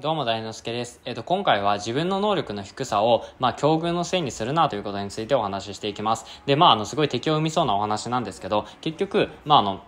どうも、大之助です。えっ、ー、と、今回は自分の能力の低さを、まあ、境遇のせいにするなということについてお話ししていきます。で、まあ、あの、すごい敵を生みそうなお話なんですけど、結局、まあ、あの、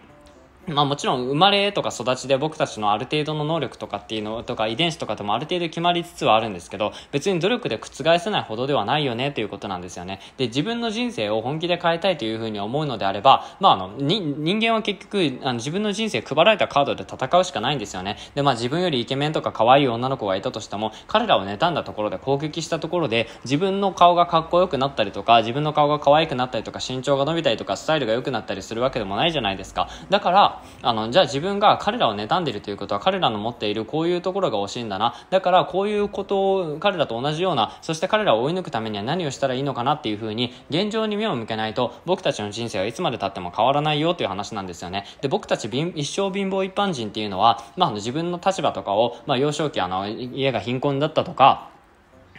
まあもちろん生まれとか育ちで僕たちのある程度の能力とかっていうのとか遺伝子とかでもある程度決まりつつはあるんですけど別に努力で覆せないほどではないよねということなんですよね。で、自分の人生を本気で変えたいというふうに思うのであれば、まああの、人間は結局あの自分の人生配られたカードで戦うしかないんですよね。で、まあ自分よりイケメンとか可愛い女の子がいたとしても彼らを妬んだところで攻撃したところで自分の顔がかっこよくなったりとか自分の顔が可愛くなったりとか身長が伸びたりとかスタイルが良くなったりするわけでもないじゃないですか。だからあのじゃあ自分が彼らを妬んでいるということは彼らの持っているこういうところが惜しいんだなだからこういうことを彼らと同じようなそして彼らを追い抜くためには何をしたらいいのかなっていうふうに現状に目を向けないと僕たちの人生はいつまでたっても変わらないよという話なんですよねで僕たち一生貧乏一般人っていうのは、まあ、自分の立場とかを、まあ、幼少期あの家が貧困だったとか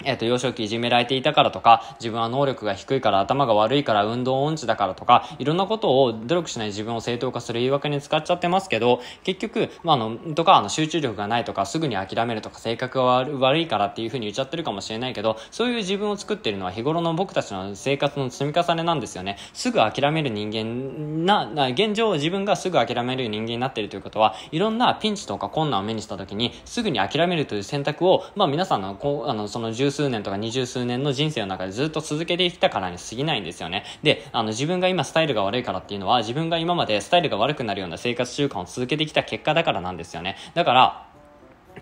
えっ、と、幼少期いじめられていたからとか、自分は能力が低いから、頭が悪いから、運動音痴だからとか、いろんなことを努力しない自分を正当化する言い訳に使っちゃってますけど、結局、まあ、あの、とか、あの、集中力がないとか、すぐに諦めるとか、性格が悪いからっていうふうに言っちゃってるかもしれないけど、そういう自分を作ってるのは日頃の僕たちの生活の積み重ねなんですよね。すぐ諦める人間な、な現状自分がすぐ諦める人間になってるということは、いろんなピンチとか困難を目にした時に、すぐに諦めるという選択を、まあ、皆さんの、こう、あの、その十数年とか二十数年の人生の中でずっと続けてきたからに過ぎないんですよね。で、あの自分が今スタイルが悪いからっていうのは自分が今までスタイルが悪くなるような生活習慣を続けてきた結果だからなんですよね。だから、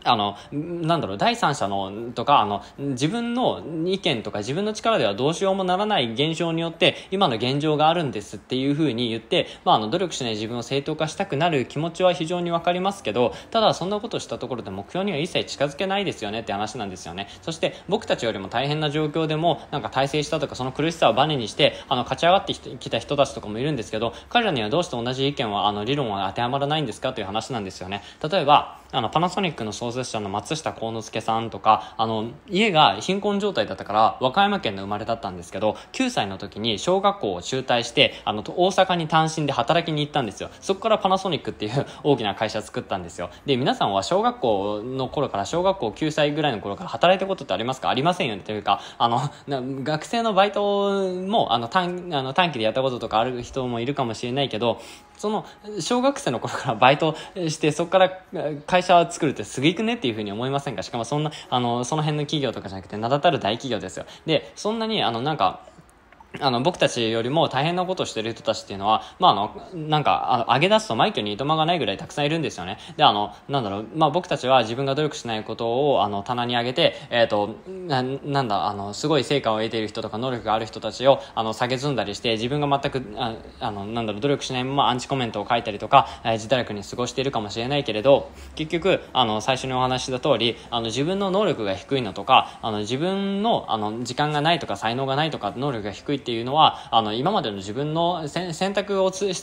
あの、なんだろう、第三者のとか、あの、自分の意見とか自分の力ではどうしようもならない現象によって、今の現状があるんですっていうふうに言って、まあ、あの、努力しない自分を正当化したくなる気持ちは非常にわかりますけど、ただ、そんなことしたところで目標には一切近づけないですよねって話なんですよね。そして、僕たちよりも大変な状況でも、なんか体制したとか、その苦しさをバネにして、あの、勝ち上がってきた人たちとかもいるんですけど、彼らにはどうして同じ意見は、あの、理論は当てはまらないんですかという話なんですよね。例えば、あの、パナソニックの創設者の松下幸之助さんとか、あの、家が貧困状態だったから、和歌山県の生まれだったんですけど、9歳の時に小学校を中退して、あの、大阪に単身で働きに行ったんですよ。そこからパナソニックっていう 大きな会社作ったんですよ。で、皆さんは小学校の頃から、小学校9歳ぐらいの頃から働いたことってありますかありませんよね。というか、あの、学生のバイトも、あの、短あの短期でやったこととかある人もいるかもしれないけど、その、小学生の頃からバイトして、そこから会会社を作るってすげくねっていうふうに思いませんかしかもそんな、あの、その辺の企業とかじゃなくて、名だたる大企業ですよ。で、そんなに、あの、なんか、あの僕たちよりも大変なことをしてる人たちっていうのは、まあ、あのなんかあの上げ出すと枚挙にいとまがないぐらいたくさんいるんですよねであのなんだろう、まあ、僕たちは自分が努力しないことをあの棚に上げて、えーと、となんだあのすごい成果を得ている人とか能力がある人たちをあの下げずんだりして自分が全くああのなんだろう努力しないままアンチコメントを書いたりとか、えー、自堕落に過ごしているかもしれないけれど結局あの最初にお話した通りあの自分の能力が低いのとかあの自分のあの時間がないとか才能がないとか能力が低いっていうのはあの今までの自分の選択をし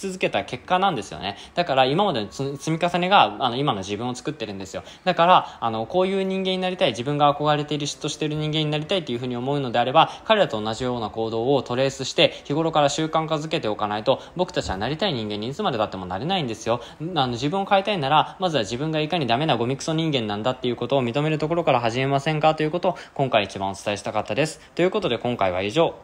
続けた結果なんですよねだから今までの積み重ねがあの今の自分を作ってるんですよだからあのこういう人間になりたい自分が憧れている嫉妬してる人間になりたいっていうふうに思うのであれば彼らと同じような行動をトレースして日頃から習慣化づけておかないと僕たちはなりたい人間にいつまでたってもなれないんですよあの自分を変えたいならまずは自分がいかにダメなゴミクソ人間なんだっていうことを認めるところから始めませんかということを今回一番お伝えしたかったですということで今回は以上